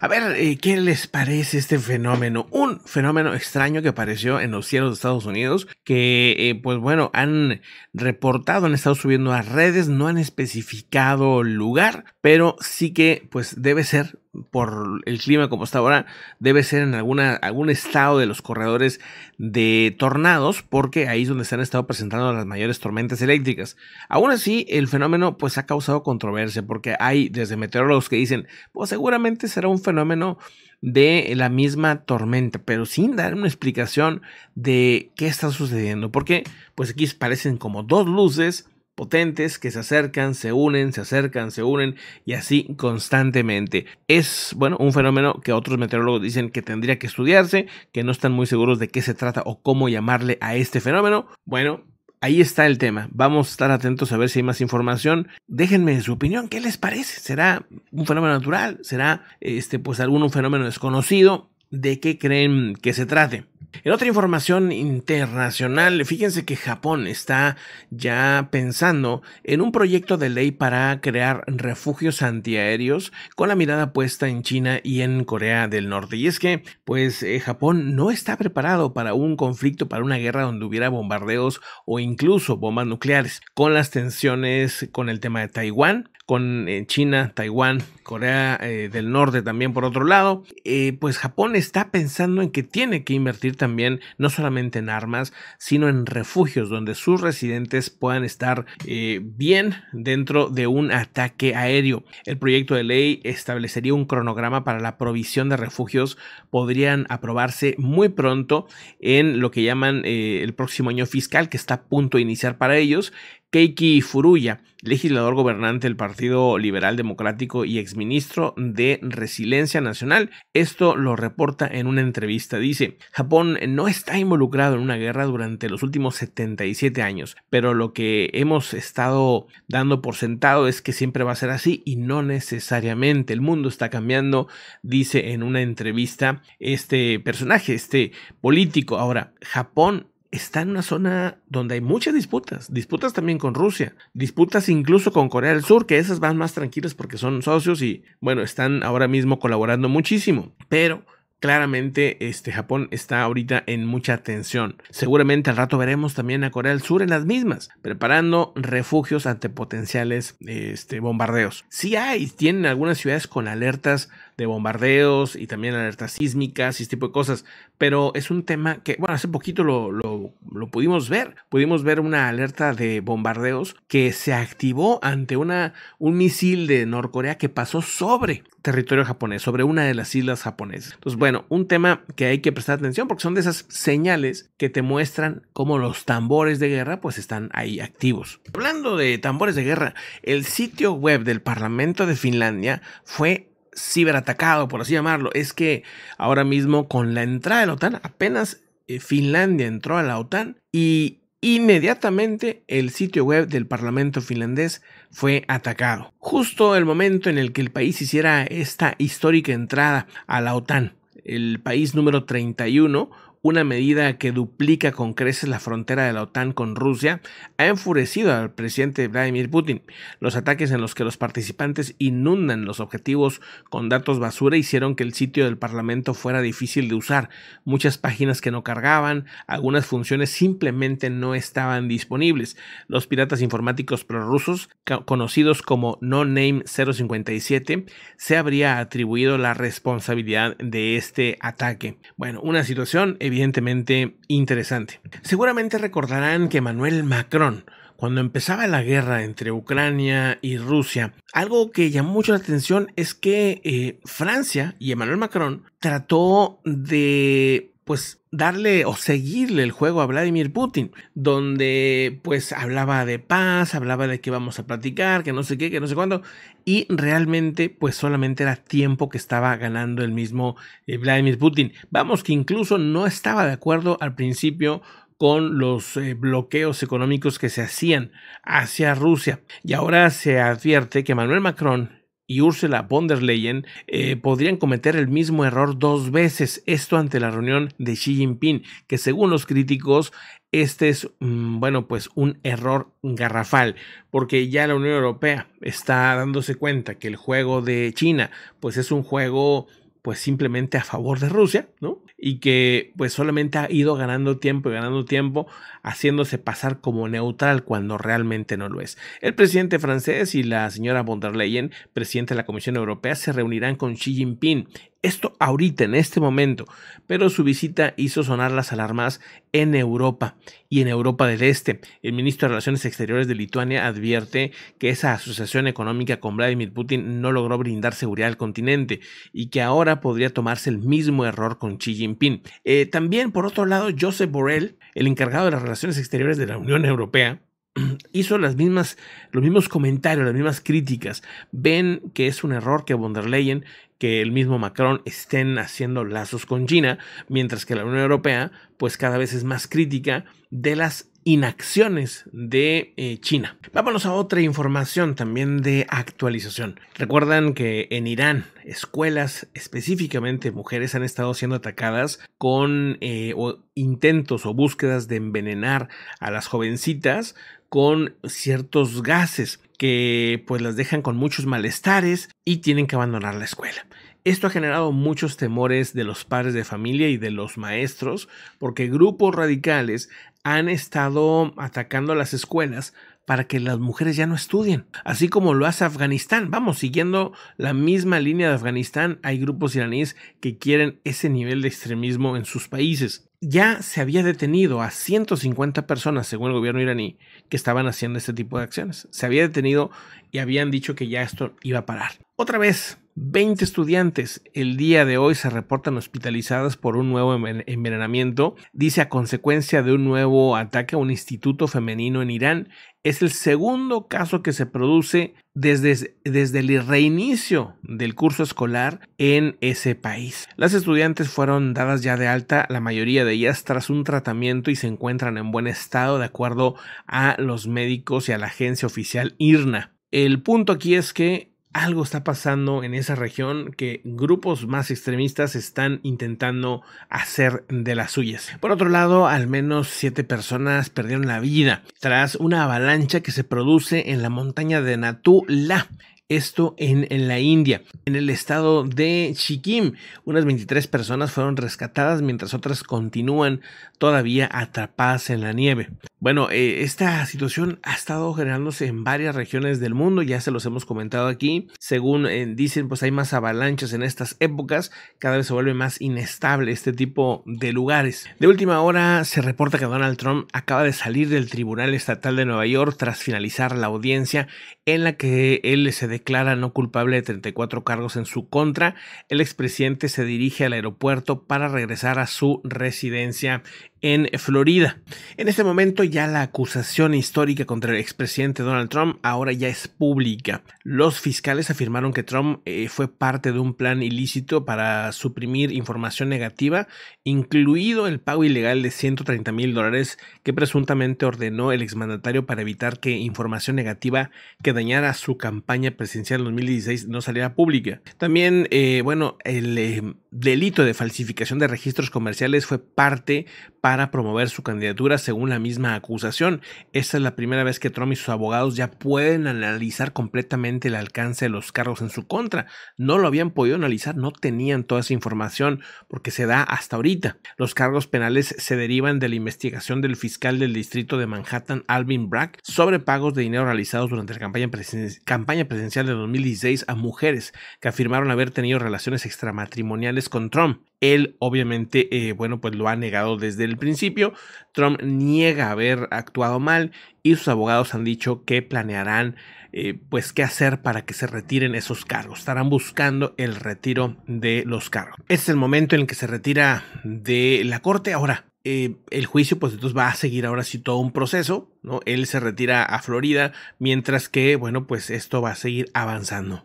A ver, eh, ¿qué les parece este fenómeno? Un fenómeno extraño que apareció en los cielos de Estados Unidos, que eh, pues bueno, han reportado, han estado subiendo a redes, no han especificado lugar, pero sí que pues debe ser por el clima como está ahora, debe ser en alguna, algún estado de los corredores de tornados, porque ahí es donde se han estado presentando las mayores tormentas eléctricas. Aún así, el fenómeno pues ha causado controversia, porque hay desde meteorólogos que dicen, pues seguramente será un fenómeno de la misma tormenta, pero sin dar una explicación de qué está sucediendo, porque pues aquí parecen como dos luces potentes que se acercan, se unen, se acercan, se unen y así constantemente. Es, bueno, un fenómeno que otros meteorólogos dicen que tendría que estudiarse, que no están muy seguros de qué se trata o cómo llamarle a este fenómeno. Bueno, ahí está el tema. Vamos a estar atentos a ver si hay más información. Déjenme su opinión, ¿qué les parece? ¿Será un fenómeno natural? ¿Será este pues algún fenómeno desconocido? ¿De qué creen que se trate? En otra información internacional, fíjense que Japón está ya pensando en un proyecto de ley para crear refugios antiaéreos con la mirada puesta en China y en Corea del Norte. Y es que, pues, eh, Japón no está preparado para un conflicto, para una guerra donde hubiera bombardeos o incluso bombas nucleares. Con las tensiones con el tema de Taiwán, con eh, China, Taiwán, Corea eh, del Norte también por otro lado, eh, pues Japón está pensando en que tiene que invertir también no solamente en armas, sino en refugios donde sus residentes puedan estar bien dentro de un ataque aéreo. El proyecto de ley establecería un cronograma para la provisión de refugios, podrían aprobarse muy pronto en lo que llaman el próximo año fiscal que está a punto de iniciar para ellos, Keiki Furuya, legislador gobernante del Partido Liberal Democrático y exministro de Resiliencia Nacional. Esto lo reporta en una entrevista. Dice, Japón no está involucrado en una guerra durante los últimos 77 años, pero lo que hemos estado dando por sentado es que siempre va a ser así y no necesariamente. El mundo está cambiando, dice en una entrevista este personaje, este político. Ahora, Japón está en una zona donde hay muchas disputas, disputas también con Rusia, disputas incluso con Corea del Sur, que esas van más tranquilas porque son socios y bueno, están ahora mismo colaborando muchísimo, pero claramente este Japón está ahorita en mucha tensión. Seguramente al rato veremos también a Corea del Sur en las mismas, preparando refugios ante potenciales este, bombardeos. Sí hay, tienen algunas ciudades con alertas de bombardeos y también alertas sísmicas y este tipo de cosas. Pero es un tema que, bueno, hace poquito lo, lo, pudimos ver. Pudimos ver una alerta de bombardeos que se activó ante una, un misil de Norcorea que pasó sobre territorio japonés, sobre una de las islas japonesas. Entonces, bueno, un tema que hay que prestar atención porque son de esas señales que te muestran cómo los tambores de guerra pues están ahí activos. Hablando de tambores de guerra, el sitio web del Parlamento de Finlandia fue ciberatacado, por así llamarlo, es que ahora mismo con la entrada de la OTAN, apenas eh, Finlandia entró a la OTAN y inmediatamente el sitio web del Parlamento finlandés fue atacado. Justo el momento en el que el país hiciera esta histórica entrada a la OTAN, el país número 31 una medida que duplica con creces la frontera de la OTAN con Rusia, ha enfurecido al presidente Vladimir Putin. Los ataques en los que los participantes inundan los objetivos con datos basura hicieron que el sitio del Parlamento fuera difícil de usar, muchas páginas que no cargaban, algunas funciones simplemente no estaban disponibles. Los piratas informáticos prorrusos, conocidos como No Name 057, se habría atribuido la responsabilidad de este ataque. Bueno, una situación evidentemente interesante. Seguramente recordarán que Manuel Macron, cuando empezaba la guerra entre Ucrania y Rusia, algo que llamó mucho la atención es que eh, Francia y Emmanuel Macron trató de pues darle o seguirle el juego a Vladimir Putin, donde pues hablaba de paz, hablaba de que vamos a platicar, que no sé qué, que no sé cuándo, y realmente pues solamente era tiempo que estaba ganando el mismo eh, Vladimir Putin. Vamos que incluso no estaba de acuerdo al principio con los eh, bloqueos económicos que se hacían hacia Rusia. Y ahora se advierte que Manuel Macron y Ursula von der Leyen eh, podrían cometer el mismo error dos veces, esto ante la reunión de Xi Jinping, que según los críticos este es, mm, bueno, pues un error garrafal, porque ya la Unión Europea está dándose cuenta que el juego de China, pues es un juego, pues simplemente a favor de Rusia, ¿no? y que pues solamente ha ido ganando tiempo y ganando tiempo haciéndose pasar como neutral cuando realmente no lo es. El presidente francés y la señora von der Leyen, presidente de la Comisión Europea, se reunirán con Xi Jinping esto ahorita, en este momento, pero su visita hizo sonar las alarmas en Europa y en Europa del Este. El ministro de Relaciones Exteriores de Lituania advierte que esa asociación económica con Vladimir Putin no logró brindar seguridad al continente y que ahora podría tomarse el mismo error con Xi Jinping. Eh, también, por otro lado, Josep Borrell, el encargado de las Relaciones Exteriores de la Unión Europea, hizo las mismas, los mismos comentarios, las mismas críticas. Ven que es un error que von der Leyen que el mismo Macron estén haciendo lazos con China, mientras que la Unión Europea pues cada vez es más crítica de las inacciones de eh, China. Vámonos a otra información también de actualización. Recuerdan que en Irán escuelas, específicamente mujeres, han estado siendo atacadas con eh, intentos o búsquedas de envenenar a las jovencitas con ciertos gases que pues las dejan con muchos malestares y tienen que abandonar la escuela. Esto ha generado muchos temores de los padres de familia y de los maestros porque grupos radicales han estado atacando las escuelas para que las mujeres ya no estudien, así como lo hace Afganistán. Vamos, siguiendo la misma línea de Afganistán, hay grupos iraníes que quieren ese nivel de extremismo en sus países ya se había detenido a 150 personas, según el gobierno iraní, que estaban haciendo este tipo de acciones. Se había detenido y habían dicho que ya esto iba a parar. Otra vez, 20 estudiantes el día de hoy se reportan hospitalizadas por un nuevo envenenamiento, dice a consecuencia de un nuevo ataque a un instituto femenino en Irán. Es el segundo caso que se produce desde, desde el reinicio del curso escolar en ese país. Las estudiantes fueron dadas ya de alta, la mayoría de ellas tras un tratamiento y se encuentran en buen estado de acuerdo a los médicos y a la agencia oficial IRNA. El punto aquí es que algo está pasando en esa región que grupos más extremistas están intentando hacer de las suyas. Por otro lado, al menos siete personas perdieron la vida tras una avalancha que se produce en la montaña de Natula esto en, la India, en el estado de Chiquim, Unas 23 personas fueron rescatadas mientras otras continúan todavía atrapadas en la nieve. Bueno, eh, esta situación ha estado generándose en varias regiones del mundo, ya se los hemos comentado aquí. Según eh, dicen, pues hay más avalanchas en estas épocas, cada vez se vuelve más inestable este tipo de lugares. De última hora se reporta que Donald Trump acaba de salir del Tribunal Estatal de Nueva York tras finalizar la audiencia en la que él se de declara no culpable de 34 cargos en su contra. El expresidente se dirige al aeropuerto para regresar a su residencia en Florida. En este momento ya la acusación histórica contra el expresidente Donald Trump ahora ya es pública. Los fiscales afirmaron que Trump eh, fue parte de un plan ilícito para suprimir información negativa, incluido el pago ilegal de 130 mil dólares que presuntamente ordenó el exmandatario para evitar que información negativa que dañara su campaña presidencial 2016 no saliera pública. También, eh, bueno, el eh, delito de falsificación de registros comerciales fue parte para promover su candidatura según la misma acusación. Esta es la primera vez que Trump y sus abogados ya pueden analizar completamente el alcance de los cargos en su contra. No lo habían podido analizar, no tenían toda esa información porque se da hasta ahorita. Los cargos penales se derivan de la investigación del fiscal del distrito de Manhattan, Alvin Bragg, sobre pagos de dinero realizados durante la campaña, presidencial de 2016 a mujeres que afirmaron haber tenido relaciones extramatrimoniales con Trump. Él obviamente, eh, bueno, pues lo ha negado desde el principio. Trump niega haber actuado mal y sus abogados han dicho que planearán, eh, pues, qué hacer para que se retiren esos cargos. Estarán buscando el retiro de los cargos. es el momento en el que se retira de la corte. Ahora, eh, el juicio, pues entonces va a seguir ahora sí todo un proceso, ¿no? Él se retira a Florida, mientras que, bueno, pues esto va a seguir avanzando.